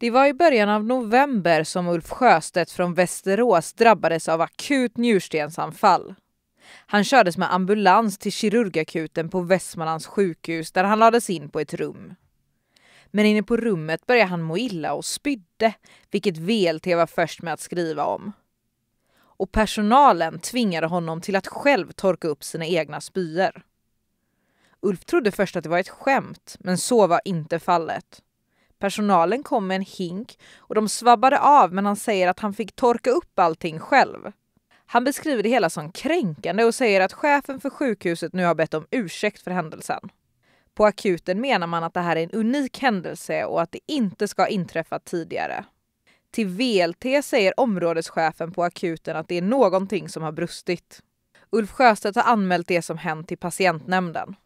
Det var i början av november som Ulf Sjöstedt från Västerås drabbades av akut njurstensanfall. Han kördes med ambulans till kirurgakuten på Västmanlands sjukhus där han lades in på ett rum. Men inne på rummet började han må illa och spydde, vilket VLT var först med att skriva om. Och personalen tvingade honom till att själv torka upp sina egna spyor. Ulf trodde först att det var ett skämt, men så var inte fallet. Personalen kom med en hink och de svabbade av men han säger att han fick torka upp allting själv. Han beskriver det hela som kränkande och säger att chefen för sjukhuset nu har bett om ursäkt för händelsen. På akuten menar man att det här är en unik händelse och att det inte ska ha inträffat tidigare. Till VLT säger områdeschefen på akuten att det är någonting som har brustit. Ulf Sjöstedt har anmält det som hänt till patientnämnden.